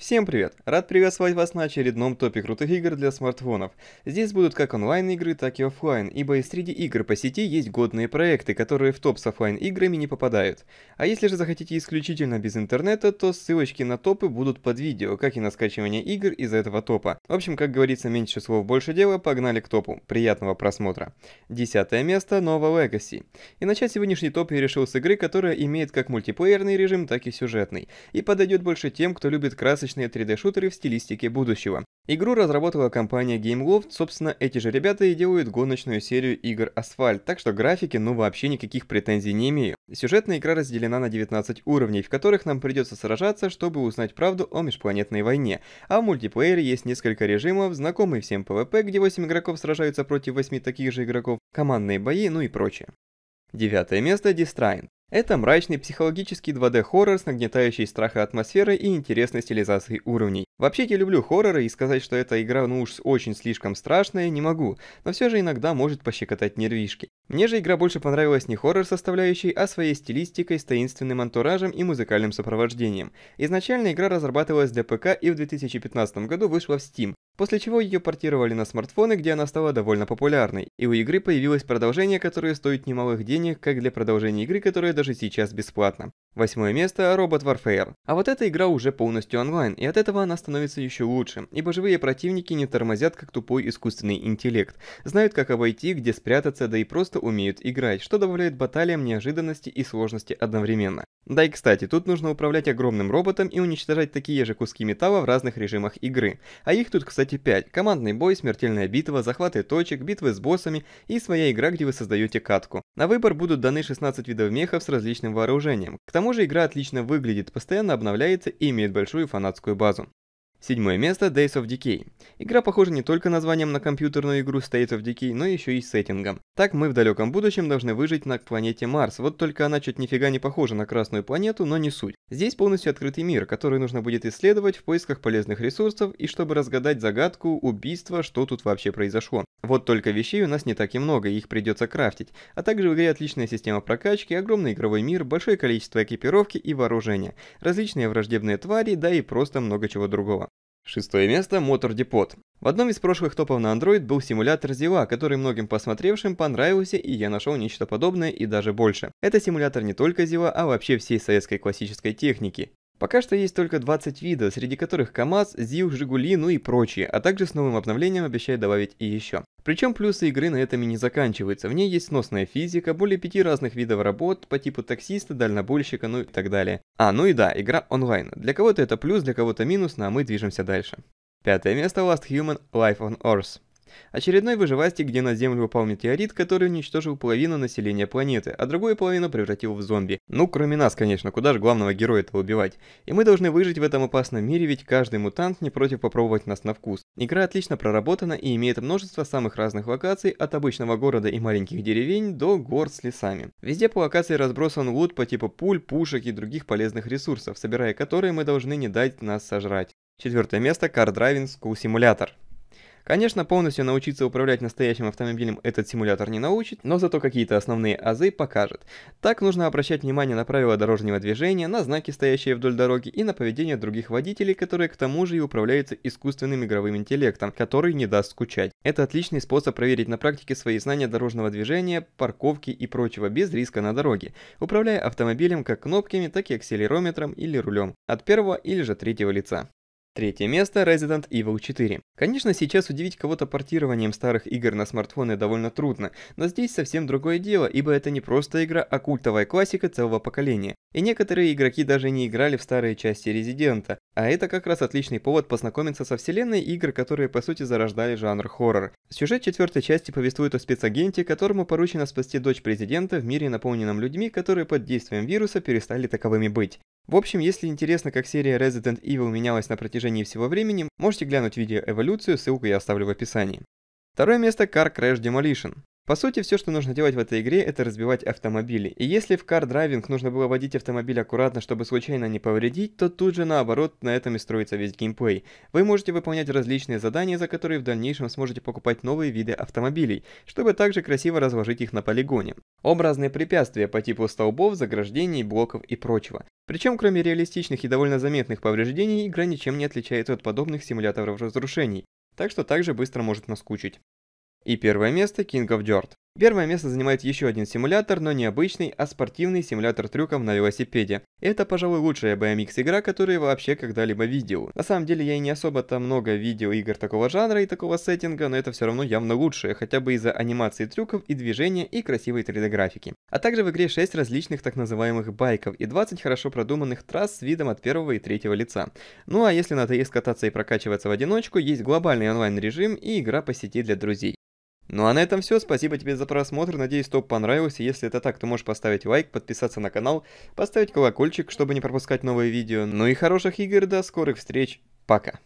Всем привет! Рад приветствовать вас на очередном топе крутых игр для смартфонов. Здесь будут как онлайн-игры, так и офлайн, ибо и среди игр по сети есть годные проекты, которые в топ с офлайн-играми не попадают. А если же захотите исключительно без интернета, то ссылочки на топы будут под видео, как и на скачивание игр из этого топа. В общем, как говорится, меньше слов, больше дела, погнали к топу. Приятного просмотра. Десятое место — Nova Legacy. И начать сегодняшний топ я решил с игры, которая имеет как мультиплеерный режим, так и сюжетный. И подойдет больше тем, кто любит красочные карточные 3D-шутеры в стилистике будущего. Игру разработала компания GameLoft, собственно, эти же ребята и делают гоночную серию игр Асфальт, так что графики ну вообще никаких претензий не имею. Сюжетная игра разделена на 19 уровней, в которых нам придется сражаться, чтобы узнать правду о межпланетной войне. А в мультиплеере есть несколько режимов, знакомый всем PvP, где 8 игроков сражаются против 8 таких же игроков, командные бои, ну и прочее. Девятое место – Distraint. Это мрачный психологический 2D-хоррор с нагнетающей страха атмосферой и интересной стилизацией уровней. Вообще я люблю хорроры и сказать, что эта игра ну уж очень слишком страшная не могу, но все же иногда может пощекотать нервишки. Мне же игра больше понравилась не хоррор составляющей, а своей стилистикой с таинственным антуражем и музыкальным сопровождением. Изначально игра разрабатывалась для ПК и в 2015 году вышла в Steam, После чего ее портировали на смартфоны, где она стала довольно популярной, и у игры появилось продолжение, которое стоит немалых денег, как для продолжения игры, которая даже сейчас бесплатна. Восьмое место – Robot Warfare. А вот эта игра уже полностью онлайн, и от этого она становится еще лучше, ибо живые противники не тормозят как тупой искусственный интеллект, знают как обойти, где спрятаться, да и просто умеют играть, что добавляет баталиям неожиданности и сложности одновременно. Да и кстати, тут нужно управлять огромным роботом и уничтожать такие же куски металла в разных режимах игры, а их тут, кстати, кстати, 5. Командный бой, смертельная битва, захваты точек, битвы с боссами и своя игра, где вы создаете катку. На выбор будут даны 16 видов мехов с различным вооружением. К тому же игра отлично выглядит, постоянно обновляется и имеет большую фанатскую базу. Седьмое место Days of Decay. Игра похожа не только названием на компьютерную игру State of Decay, но еще и сеттингом. Так мы в далеком будущем должны выжить на планете Марс, вот только она чуть нифига не похожа на Красную планету, но не суть. Здесь полностью открытый мир, который нужно будет исследовать в поисках полезных ресурсов и чтобы разгадать загадку, убийства, что тут вообще произошло. Вот только вещей у нас не так и много, их придется крафтить, а также в игре отличная система прокачки, огромный игровой мир, большое количество экипировки и вооружения, различные враждебные твари, да и просто много чего другого. Шестое место – Motor Depot. В одном из прошлых топов на Android был симулятор Зила, который многим посмотревшим понравился, и я нашел нечто подобное и даже больше. Это симулятор не только Зила, а вообще всей советской классической техники. Пока что есть только 20 видов, среди которых КАМАЗ, ЗИЛ, Жигули, ну и прочие, а также с новым обновлением обещают добавить и еще. Причем плюсы игры на этом и не заканчиваются, в ней есть сносная физика, более пяти разных видов работ по типу таксиста, дальнобойщика, ну и так далее. А, ну и да, игра онлайн. Для кого-то это плюс, для кого-то минус, ну а мы движемся дальше. Пятое место Last Human Life on Earth. Очередной выживастик, где на Землю упал метеорит, который уничтожил половину населения планеты, а другую половину превратил в зомби. Ну, кроме нас, конечно, куда же главного героя-то убивать? И мы должны выжить в этом опасном мире, ведь каждый мутант не против попробовать нас на вкус. Игра отлично проработана и имеет множество самых разных локаций, от обычного города и маленьких деревень до гор с лесами. Везде по локации разбросан лут по типу пуль, пушек и других полезных ресурсов, собирая которые мы должны не дать нас сожрать. Четвертое место – Car Driving School Simulator. Конечно, полностью научиться управлять настоящим автомобилем этот симулятор не научит, но зато какие-то основные азы покажет. Так нужно обращать внимание на правила дорожнего движения, на знаки, стоящие вдоль дороги, и на поведение других водителей, которые к тому же и управляются искусственным игровым интеллектом, который не даст скучать. Это отличный способ проверить на практике свои знания дорожного движения, парковки и прочего без риска на дороге, управляя автомобилем как кнопками, так и акселерометром или рулем, от первого или же третьего лица. Третье место Resident Evil 4. Конечно, сейчас удивить кого-то портированием старых игр на смартфоны довольно трудно, но здесь совсем другое дело, ибо это не просто игра, а культовая классика целого поколения. И некоторые игроки даже не играли в старые части Резидента, а это как раз отличный повод познакомиться со вселенной игр, которые по сути зарождали жанр хоррор. Сюжет четвертой части повествует о спецагенте, которому поручено спасти дочь президента в мире, наполненном людьми, которые под действием вируса перестали таковыми быть. В общем, если интересно, как серия Resident Evil менялась на протяжении всего времени, можете глянуть видео эволюцию, ссылку я оставлю в описании. Второе место Car Crash Demolition. По сути, все, что нужно делать в этой игре, это разбивать автомобили. И если в кар-драйвинг нужно было водить автомобиль аккуратно, чтобы случайно не повредить, то тут же наоборот, на этом и строится весь геймплей. Вы можете выполнять различные задания, за которые в дальнейшем сможете покупать новые виды автомобилей, чтобы также красиво разложить их на полигоне. Образные препятствия по типу столбов, заграждений, блоков и прочего. Причем, кроме реалистичных и довольно заметных повреждений, игра ничем не отличается от подобных симуляторов разрушений, так что также быстро может наскучить. И первое место King of Dirt. Первое место занимает еще один симулятор, но не обычный, а спортивный симулятор трюков на велосипеде. Это, пожалуй, лучшая BMX игра, которую я вообще когда-либо видел. На самом деле я и не особо-то много видел игр такого жанра и такого сеттинга, но это все равно явно лучшее, хотя бы из-за анимации трюков и движения и красивой 3D графики. А также в игре 6 различных так называемых байков и 20 хорошо продуманных трасс с видом от первого и третьего лица. Ну а если надоест кататься и прокачиваться в одиночку, есть глобальный онлайн режим и игра по сети для друзей. Ну а на этом все, спасибо тебе за просмотр, надеюсь топ понравился, если это так, то можешь поставить лайк, подписаться на канал, поставить колокольчик, чтобы не пропускать новые видео, ну и хороших игр, до скорых встреч, пока.